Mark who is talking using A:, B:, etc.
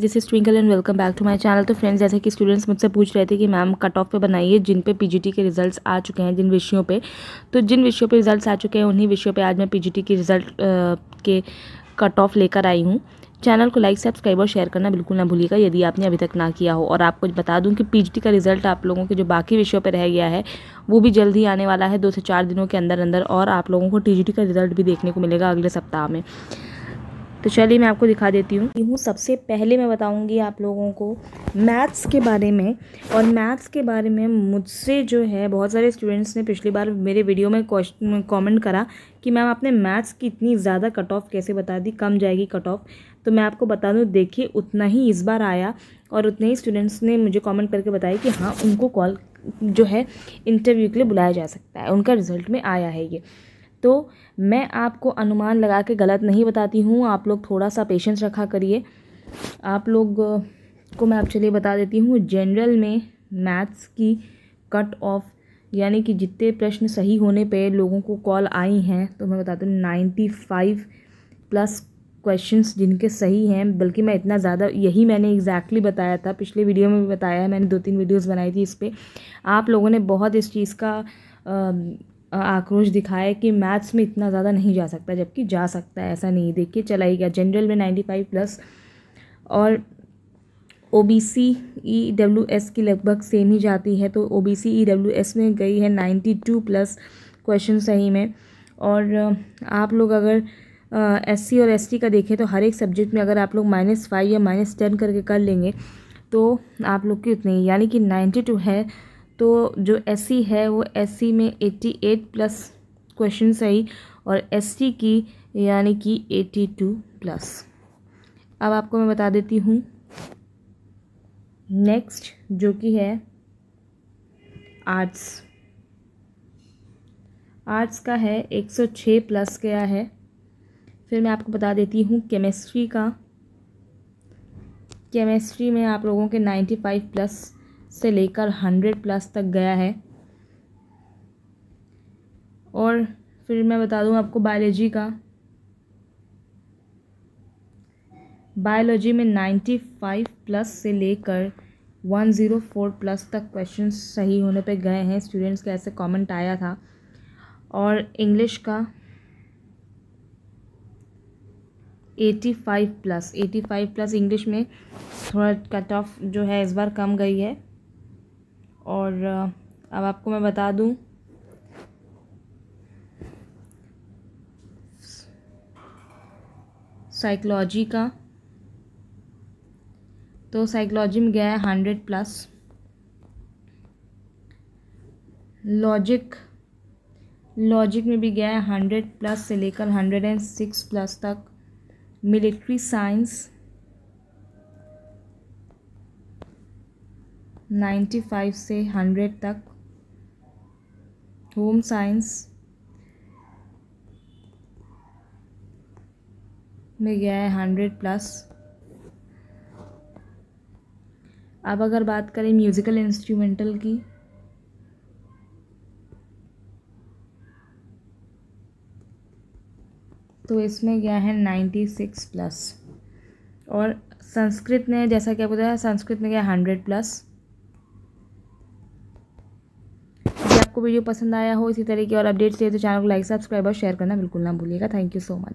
A: this is Twinkle and welcome back to my channel तो friends जैसे कि स्टूडेंट्स मुझसे पूछ रहे थे कि मैम कट ऑफ पे बनाइए जिन पे पीजीटी के रिजल्ट्स आ चुके हैं जिन विषयों पे तो जिन विषयों पे रिजल्ट्स आ चुके हैं उन्हीं विषयों पे आज मैं पीजीटी के रिजल्ट के कट ऑफ लेकर आई हूँ चैनल को लाइक सब्सक्राइब और शेयर करना बिल्कुल ना भूलिएगा यदि आपने अभी तक ना किया हो और आपको बता दूं कि पीजीटी का रिजल्ट आप लोगों के जो बाकी विषयों पर रह गया है वो भी जल्द ही आने वाला है दो से चार दिनों के अंदर अंदर और आप लोगों को टीजीटी का रिजल्ट भी देखने को मिलेगा अगले सप्ताह में तो चलिए मैं आपको दिखा देती हूँ यूँ सबसे पहले मैं बताऊँगी आप लोगों को मैथ्स के बारे में और मैथ्स के बारे में मुझसे जो है बहुत सारे स्टूडेंट्स ने पिछली बार मेरे वीडियो में कमेंट करा कि मैम आपने मैथ्स की इतनी ज़्यादा कट ऑफ कैसे बता दी कम जाएगी कट ऑफ तो मैं आपको बता दूँ देखिए उतना ही इस बार आया और उतने ही स्टूडेंट्स ने मुझे कॉमेंट करके बताया कि हाँ उनको कॉल जो है इंटरव्यू के लिए बुलाया जा सकता है उनका रिज़ल्ट में आया है ये तो मैं आपको अनुमान लगा के गलत नहीं बताती हूँ आप लोग थोड़ा सा पेशेंस रखा करिए आप लोग को मैं आप चलिए बता देती हूँ जनरल में मैथ्स की कट ऑफ यानी कि जितने प्रश्न सही होने पे लोगों को कॉल आई हैं तो मैं बताती हूँ नाइन्टी फाइव प्लस क्वेश्चंस जिनके सही हैं बल्कि मैं इतना ज़्यादा यही मैंने एग्जैक्टली exactly बताया था पिछले वीडियो में भी बताया है मैंने दो तीन वीडियोज़ बनाई थी इस पर आप लोगों ने बहुत इस चीज़ का आ, आक्रोश दिखाया कि मैथ्स में इतना ज़्यादा नहीं जा सकता जबकि जा सकता है ऐसा नहीं देखिए चला ही गया जनरल में नाइन्टी फाइव प्लस और O B C E W S की लगभग सेम ही जाती है तो O B C E W S में गई है नाइन्टी टू प्लस क्वेश्चन सही में और आप लोग अगर एस सी और एस टी का देखें तो हर एक सब्जेक्ट में अगर आप लोग माइनस फाइव या माइनस टेन करके कर लेंगे तो आप लोग की उतनी यानी कि नाइन्टी टू है तो जो एस है वो एस में एट्टी एट प्लस क्वेश्चन आई और एस की यानी कि एटी टू प्लस अब आपको मैं बता देती हूँ नेक्स्ट जो कि है आर्ट्स आर्ट्स का है एक सौ छः प्लस गया है फिर मैं आपको बता देती हूँ केमिस्ट्री का केमिस्ट्री में आप लोगों के नाइन्टी फाइव प्लस से लेकर हंड्रेड प्लस तक गया है और फिर मैं बता दूं आपको बायोलॉजी का बायोलॉजी में नाइन्टी फाइव प्लस से लेकर वन ज़ीरो फोर प्लस तक क्वेश्चन सही होने पे गए हैं स्टूडेंट्स का ऐसे कमेंट आया था और इंग्लिश का eighty five plus eighty five plus English में थोड़ा कट ऑफ जो है इस बार कम गई है और अब आपको मैं बता दूं साइकोलॉजी का तो साइकोलॉजी में गया है हंड्रेड प्लस लॉजिक लॉजिक में भी गया है हंड्रेड प्लस से लेकर हंड्रेड एंड सिक्स प्लस तक मिलिट्री साइंस नाइन्टी फाइव से हंड्रेड तक होम साइंस में गया है हंड्रेड प्लस अब अगर बात करें म्यूज़िकल इंस्ट्रूमेंटल की तो इसमें गया है नाइन्टी सिक्स प्लस और संस्कृत ने जैसा क्या बताया संस्कृत में गया हंड्रेड प्लस आपको वीडियो पसंद आया हो इसी तरह की और अपडेट्स चाहिए तो चैनल को लाइक सब्सक्राइब और शेयर करना बिल्कुल ना भूलिएगा थैंक यू सो मच